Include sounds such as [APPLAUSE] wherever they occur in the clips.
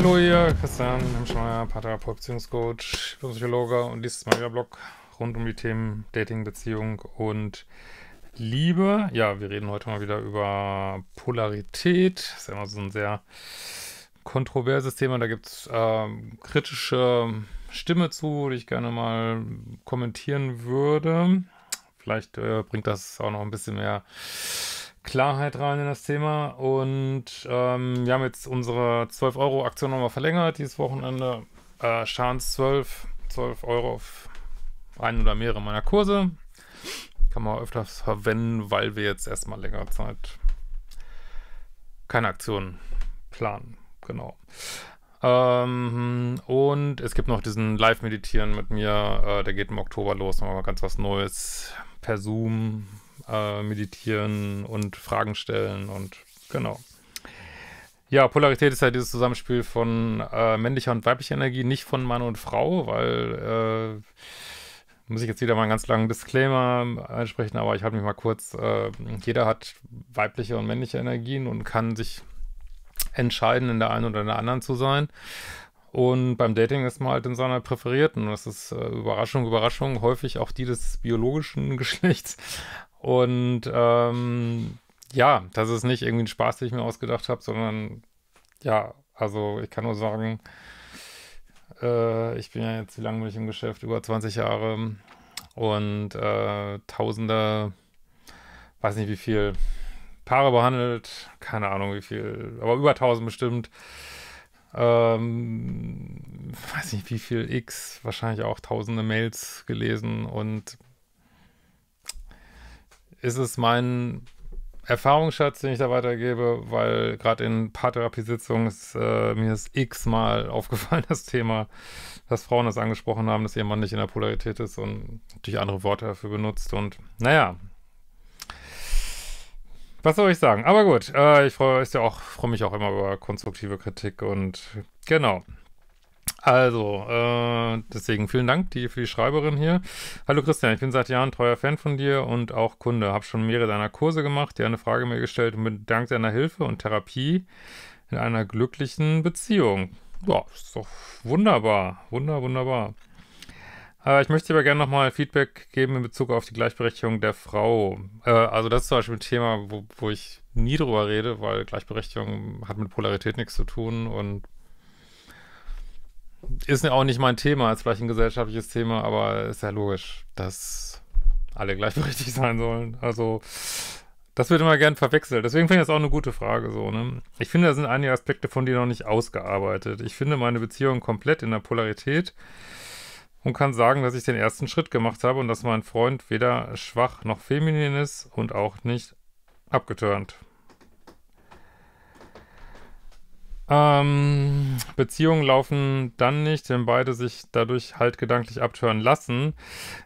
hallo hier, Christian Hemmschmeier, Paartherapeut, Beziehungscoach, Psychologe und dieses Mal wieder Blog rund um die Themen Dating, Beziehung und Liebe. Ja, wir reden heute mal wieder über Polarität. Das ist ja immer so ein sehr kontroverses Thema. Da gibt es ähm, kritische Stimme zu, die ich gerne mal kommentieren würde. Vielleicht äh, bringt das auch noch ein bisschen mehr Klarheit rein in das Thema. Und ähm, wir haben jetzt unsere 12-Euro-Aktion nochmal verlängert dieses Wochenende. Äh, Schans 12, 12 Euro auf einen oder mehrere meiner Kurse. Kann man öfters verwenden, weil wir jetzt erstmal längere Zeit keine Aktion planen. Genau. Ähm, und es gibt noch diesen Live-Meditieren mit mir. Äh, der geht im Oktober los. Nochmal ganz was Neues per Zoom äh, meditieren und Fragen stellen und genau. Ja, Polarität ist ja halt dieses Zusammenspiel von äh, männlicher und weiblicher Energie, nicht von Mann und Frau, weil äh, muss ich jetzt wieder mal einen ganz langen Disclaimer ansprechen, aber ich halte mich mal kurz. Äh, jeder hat weibliche und männliche Energien und kann sich entscheiden, in der einen oder in der anderen zu sein. Und beim Dating ist man halt in seiner präferierten. Das ist äh, Überraschung, Überraschung, häufig auch die des biologischen [LAUGHS] Geschlechts. Und ähm, ja, das ist nicht irgendwie ein Spaß, den ich mir ausgedacht habe, sondern ja, also ich kann nur sagen, äh, ich bin ja jetzt, wie lange bin ich im Geschäft? Über 20 Jahre und äh, Tausende, weiß nicht wie viel, Paare behandelt, keine Ahnung wie viel, aber über 1000 bestimmt. Ähm, weiß nicht, wie viel X, wahrscheinlich auch tausende Mails gelesen und ist es mein Erfahrungsschatz, den ich da weitergebe, weil gerade in Paartherapiesitzungen ist äh, mir das x-mal [LAUGHS] aufgefallen, das Thema, dass Frauen das angesprochen haben, dass jemand nicht in der Polarität ist und natürlich andere Worte dafür benutzt und naja, was soll ich sagen? Aber gut, äh, ich freue ja freu mich auch immer über konstruktive Kritik und genau. Also, äh, deswegen vielen Dank die, für die Schreiberin hier. Hallo Christian, ich bin seit Jahren treuer Fan von dir und auch Kunde. Habe schon mehrere deiner Kurse gemacht, dir eine Frage mir gestellt und bin dank deiner Hilfe und Therapie in einer glücklichen Beziehung. Ja, ist doch wunderbar. Wunder, wunderbar. Äh, ich möchte aber gerne nochmal Feedback geben in Bezug auf die Gleichberechtigung der Frau. Äh, also das ist zum Beispiel ein Thema, wo, wo ich nie drüber rede, weil Gleichberechtigung hat mit Polarität nichts zu tun und ist ja auch nicht mein Thema, ist vielleicht ein gesellschaftliches Thema, aber ist ja logisch, dass alle gleichberechtigt [LAUGHS] sein sollen. Also das wird immer gern verwechselt. Deswegen finde ich das auch eine gute Frage so, ne? Ich finde, da sind einige Aspekte von dir noch nicht ausgearbeitet. Ich finde meine Beziehung komplett in der Polarität und kann sagen, dass ich den ersten Schritt gemacht habe und dass mein Freund weder schwach noch feminin ist und auch nicht abgetörnt. Ähm, Beziehungen laufen dann nicht, wenn beide sich dadurch halt gedanklich abtören lassen.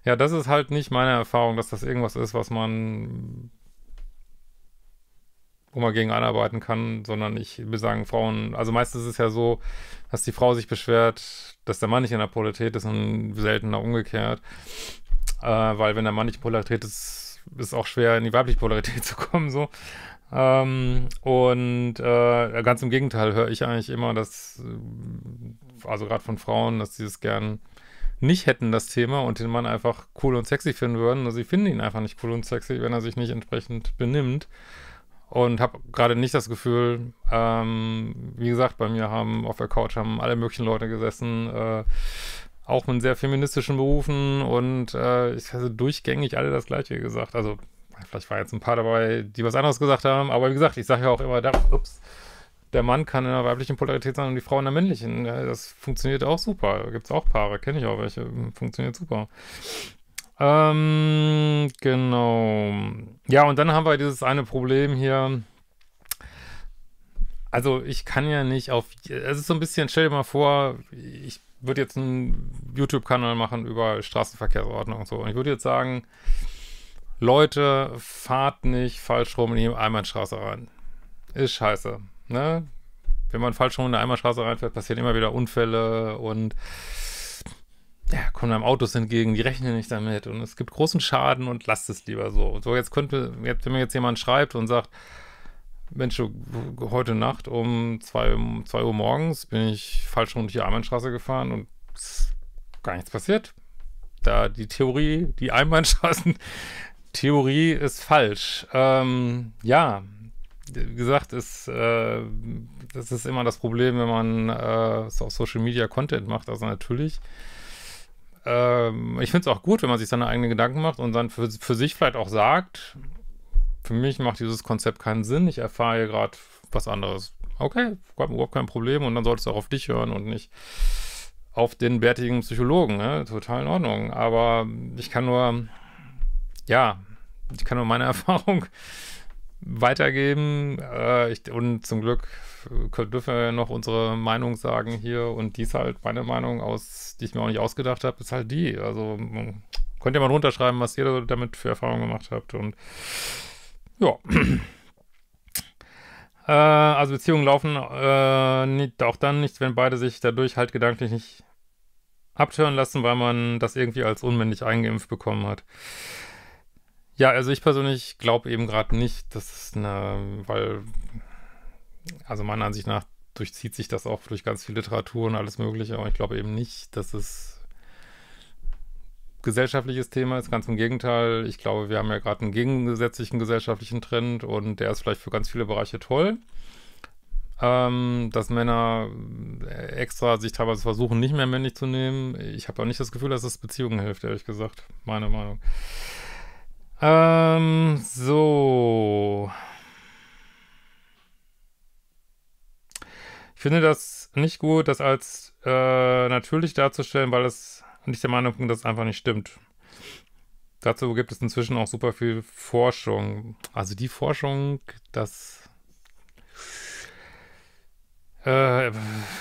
Ja, das ist halt nicht meine Erfahrung, dass das irgendwas ist, was man wo man gegen einarbeiten kann, sondern ich will sagen, Frauen, also meistens ist es ja so, dass die Frau sich beschwert, dass der Mann nicht in der Polarität ist und seltener umgekehrt. Äh, weil wenn der Mann nicht in Polarität ist, ist es auch schwer, in die weibliche Polarität [LAUGHS] zu kommen, so. Ähm, und äh, ganz im Gegenteil höre ich eigentlich immer, dass, äh, also gerade von Frauen, dass sie es gern nicht hätten, das Thema, und den Mann einfach cool und sexy finden würden. Nur also sie finden ihn einfach nicht cool und sexy, wenn er sich nicht entsprechend benimmt und habe gerade nicht das Gefühl, ähm, wie gesagt, bei mir haben auf der Couch haben alle möglichen Leute gesessen, äh, auch mit sehr feministischen Berufen und äh, ich hatte durchgängig alle das Gleiche gesagt. Also vielleicht war jetzt ein paar dabei, die was anderes gesagt haben, aber wie gesagt, ich sage ja auch immer, da, ups, der Mann kann in der weiblichen Polarität sein und die Frau in der männlichen. das funktioniert auch super. Gibt es auch Paare, kenne ich auch welche, hm, funktioniert super. Ähm, genau. Ja, und dann haben wir dieses eine Problem hier. Also ich kann ja nicht auf... Es ist so ein bisschen, stell dir mal vor, ich würde jetzt einen YouTube-Kanal machen über Straßenverkehrsordnung und so. Und ich würde jetzt sagen, Leute, fahrt nicht falsch rum in die Einbahnstraße rein. Ist scheiße. Ne? Wenn man falsch rum in die Einbahnstraße reinfährt, passieren immer wieder Unfälle und kommen einem Autos entgegen, die rechnen nicht damit und es gibt großen Schaden und lasst es lieber so. Und so, jetzt könnte, jetzt, wenn mir jetzt jemand schreibt und sagt, Mensch, heute Nacht um 2 zwei, Uhr morgens bin ich falsch rund die Einbahnstraße gefahren und gar nichts passiert. Da die Theorie, die Einbahnstraßen-Theorie [LAUGHS] ist falsch. Ähm, ja, wie gesagt, ist, äh, das ist immer das Problem, wenn man äh, auf Social Media Content macht. Also natürlich ähm, ich finde es auch gut, wenn man sich seine eigenen Gedanken macht und dann für, für sich vielleicht auch sagt, für mich macht dieses Konzept keinen Sinn, ich erfahre hier gerade was anderes. Okay, überhaupt kein Problem und dann solltest du auch auf dich hören und nicht auf den bärtigen Psychologen, ne? total in Ordnung. Aber ich kann nur, ja, ich kann nur meine [LAUGHS] Erfahrung weitergeben. Äh, ich, und zum Glück dürfen wir noch unsere Meinung sagen hier. Und die ist halt meine Meinung, aus, die ich mir auch nicht ausgedacht habe, ist halt die. Also könnt ihr mal runterschreiben, was ihr damit für Erfahrungen gemacht habt. Und ja. [CLEARS THROAT] äh, also Beziehungen laufen äh, nicht, auch dann nicht, wenn beide sich dadurch halt gedanklich nicht abtören lassen, weil man das irgendwie als unmännlich eingeimpft bekommen hat. Ja, also ich persönlich glaube eben gerade nicht, dass es eine, weil, also meiner Ansicht nach durchzieht sich das auch durch ganz viel Literatur und alles Mögliche, aber ich glaube eben nicht, dass es gesellschaftliches Thema ist. Ganz im Gegenteil, ich glaube, wir haben ja gerade einen gegensätzlichen gesellschaftlichen Trend und der ist vielleicht für ganz viele Bereiche toll. Ähm, dass Männer äh, extra sich teilweise versuchen, nicht mehr männlich zu nehmen. Ich habe auch nicht das Gefühl, dass es Beziehungen hilft, ehrlich gesagt. Meine Meinung. Ähm, so. Ich finde das nicht gut, das als äh, natürlich darzustellen, weil es nicht der Meinung bin, dass es einfach nicht stimmt. Dazu gibt es inzwischen auch super viel Forschung. Also die Forschung, das... Äh,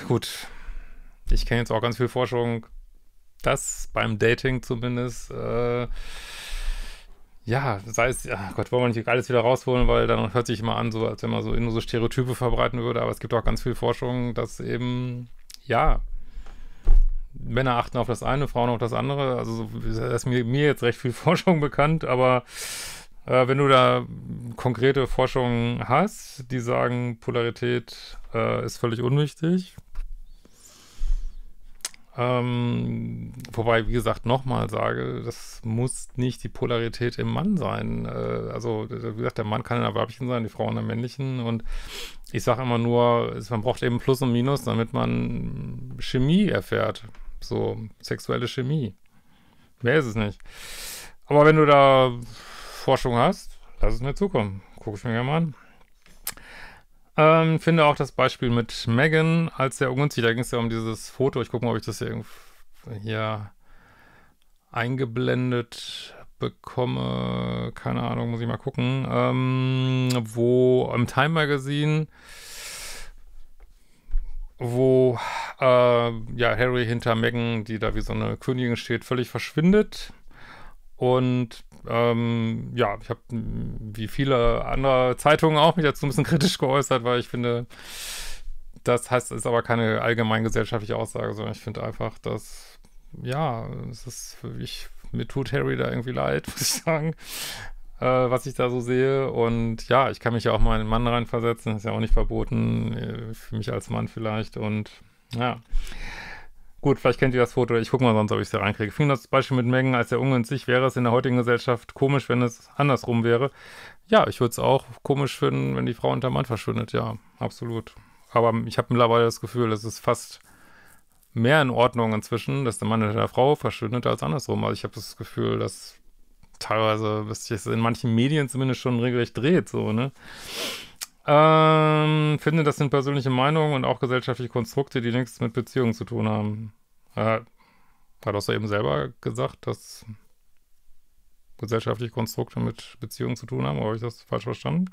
gut. Ich kenne jetzt auch ganz viel Forschung, dass beim Dating zumindest... Äh, ja, sei es, ach Gott, wollen wir nicht alles wieder rausholen, weil dann hört sich immer an, so als wenn man so nur so Stereotype verbreiten würde, aber es gibt auch ganz viel Forschung, dass eben, ja, Männer achten auf das eine, Frauen auf das andere. Also da ist mir, mir, jetzt recht viel [LAUGHS] Forschung bekannt, aber äh, wenn du da konkrete Forschungen hast, die sagen, Polarität äh, ist völlig unwichtig, ähm, wobei, wie gesagt, nochmal sage, das muss nicht die Polarität im Mann sein. Äh, also, wie gesagt, der Mann kann in der weiblichen sein, die Frau in der männlichen. Und ich sage immer nur, man braucht eben Plus und Minus, damit man Chemie erfährt. So sexuelle Chemie. Mehr ist es nicht. Aber wenn du da Forschung hast, lass es mir zukommen. Guck ich mir gerne mal an. Ähm, finde auch das Beispiel mit Megan als sehr ungünstig. Da ging es ja um dieses Foto. Ich gucke mal, ob ich das hier, hier eingeblendet bekomme. Keine Ahnung, muss ich mal gucken. Ähm, wo im Time Magazine, wo äh, ja Harry hinter Megan, die da wie so eine Königin steht, völlig verschwindet. Und ähm, ja, ich habe wie viele andere Zeitungen auch mich dazu ein bisschen [LAUGHS] kritisch geäußert, weil ich finde, das heißt, ist aber keine allgemeingesellschaftliche Aussage, sondern ich finde einfach, dass, ja, es ist, für mich, mir tut Harry da irgendwie leid, [LAUGHS] muss ich sagen, äh, was ich da so sehe. Und ja, ich kann mich ja auch mal in einen Mann reinversetzen, ist ja auch nicht verboten, äh, für mich als Mann vielleicht. Und ja. Gut, vielleicht kennt ihr das Foto. Ich gucke mal sonst, ob ich es da reinkriege. Fing das Beispiel mit Mengen als der ungünstig. Wäre es in der heutigen Gesellschaft komisch, wenn es andersrum wäre? Ja, ich würde es auch komisch finden, wenn die Frau unter Mann verschwindet. Ja, absolut. Aber ich habe mittlerweile das Gefühl, es ist fast mehr in Ordnung inzwischen, dass der Mann unter der Frau verschwindet, als andersrum. Also ich habe das Gefühl, dass teilweise, was es in manchen Medien zumindest schon regelrecht dreht, so, ne? Ähm, finde, das sind persönliche Meinungen und auch gesellschaftliche Konstrukte, die nichts mit Beziehungen zu tun haben. Äh, hat auch so eben selber gesagt, dass gesellschaftliche Konstrukte mit Beziehungen zu tun haben. Habe ich das falsch verstanden?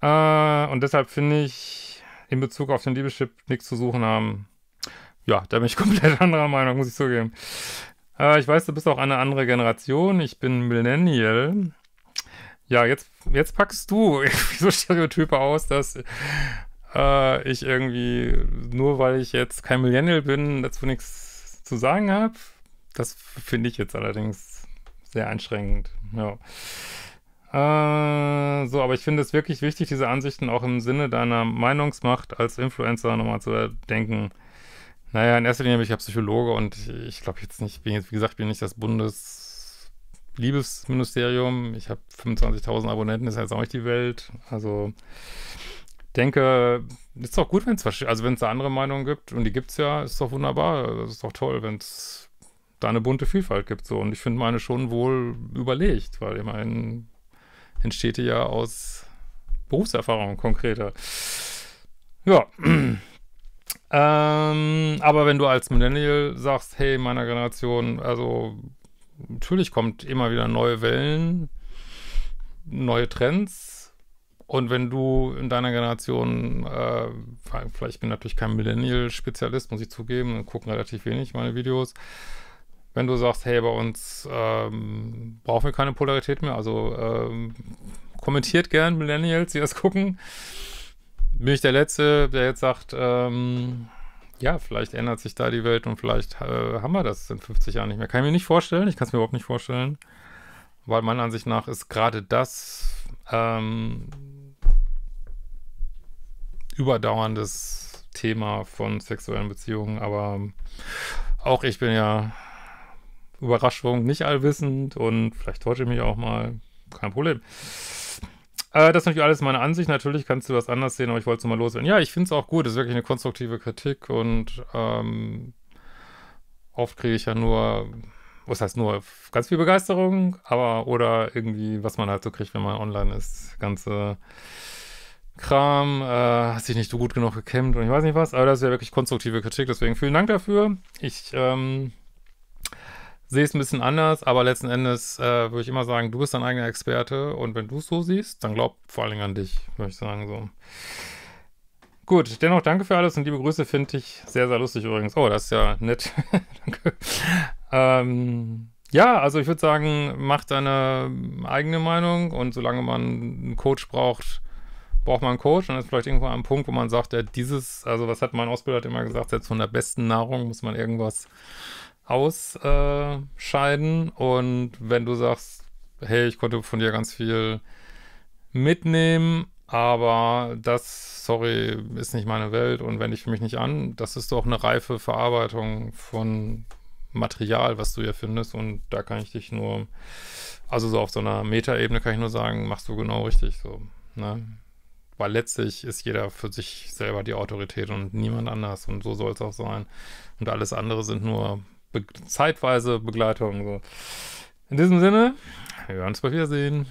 Äh, und deshalb finde ich in Bezug auf den Liebeschip nichts zu suchen haben. Ja, da bin ich [LAUGHS] komplett anderer Meinung, muss ich zugeben. Äh, ich weiß, du bist auch eine andere Generation. Ich bin Millennial. Ja, jetzt, jetzt packst du [LAUGHS] so Stereotype aus, dass äh, ich irgendwie, nur weil ich jetzt kein Millennial bin, dazu nichts zu sagen habe. Das finde ich jetzt allerdings sehr einschränkend. Ja. Äh, so, aber ich finde es wirklich wichtig, diese Ansichten auch im Sinne deiner Meinungsmacht als Influencer nochmal zu denken. Naja, in erster Linie bin ich ja Psychologe und ich, ich glaube jetzt nicht, bin jetzt, wie gesagt, bin ich das Bundes- liebes Ministerium, ich habe 25.000 Abonnenten, ist jetzt auch nicht die Welt. Also denke, ist doch gut, wenn es also wenn es da andere Meinungen gibt und die gibt es ja, ist doch wunderbar, Das ist doch toll, wenn es da eine bunte Vielfalt gibt so und ich finde meine schon wohl überlegt, weil ich meine entsteht die ja aus Berufserfahrung konkreter. Ja. [CLEARS THROAT] Ähm, aber wenn du als Millennial sagst, hey, meiner Generation, also natürlich kommt immer wieder neue Wellen, neue Trends. Und wenn du in deiner Generation, äh, vielleicht bin ich natürlich kein Millennial-Spezialist, muss ich zugeben, gucken relativ wenig meine Videos. Wenn du sagst, hey, bei uns ähm, brauchen wir keine Polarität mehr, also ähm, kommentiert gern Millennials, die das gucken. Bin ich der Letzte, der jetzt sagt, ähm, ja, vielleicht ändert sich da die Welt und vielleicht äh, haben wir das in 50 Jahren nicht mehr. Kann ich mir nicht vorstellen, ich kann es mir überhaupt nicht vorstellen, weil meiner Ansicht nach ist gerade das ähm, überdauerndes Thema von sexuellen Beziehungen, aber auch ich bin ja Überraschung nicht allwissend und vielleicht täusche ich mich auch mal, kein Problem. Äh, das ist natürlich alles meine Ansicht. Natürlich kannst du das anders sehen, aber ich wollte es mal loswerden. Ja, ich finde es auch gut. Es ist wirklich eine konstruktive Kritik und ähm, oft kriege ich ja nur, was heißt nur, ganz viel Begeisterung, aber oder irgendwie, was man halt so kriegt, wenn man online ist. Ganze Kram, äh, hast dich nicht so gut genug gekämmt und ich weiß nicht was, aber das ist ja wirklich konstruktive Kritik, deswegen vielen Dank dafür. Ich, ähm, sehe es ein bisschen anders, aber letzten Endes äh, würde ich immer sagen, du bist dein eigener Experte und wenn du es so siehst, dann glaub vor allen Dingen an dich, würde ich sagen so. Gut, dennoch danke für alles und liebe Grüße, finde ich sehr, sehr lustig übrigens. Oh, das ist ja nett. [LAUGHS] danke. Ähm, ja, also ich würde sagen, mach deine eigene Meinung und solange man einen Coach braucht, braucht man einen Coach und ist vielleicht irgendwo ein Punkt, wo man sagt, ja, dieses, also was hat mein Ausbilder immer gesagt, selbst von der besten Nahrung muss man irgendwas ausscheiden. Und wenn du sagst, hey, ich konnte von dir ganz viel mitnehmen, aber das, sorry, ist nicht meine Welt und wende ich mich nicht an, das ist doch eine reife Verarbeitung von Material, was du hier findest. Und da kann ich dich nur, also so auf so einer Metaebene kann ich nur sagen, machst du genau richtig so. Ne? Weil letztlich ist jeder für sich selber die Autorität und niemand anders. Und so soll es auch sein. Und alles andere sind nur zeitweise Begleitung. So. In diesem Sinne, wir werden uns bald wiedersehen.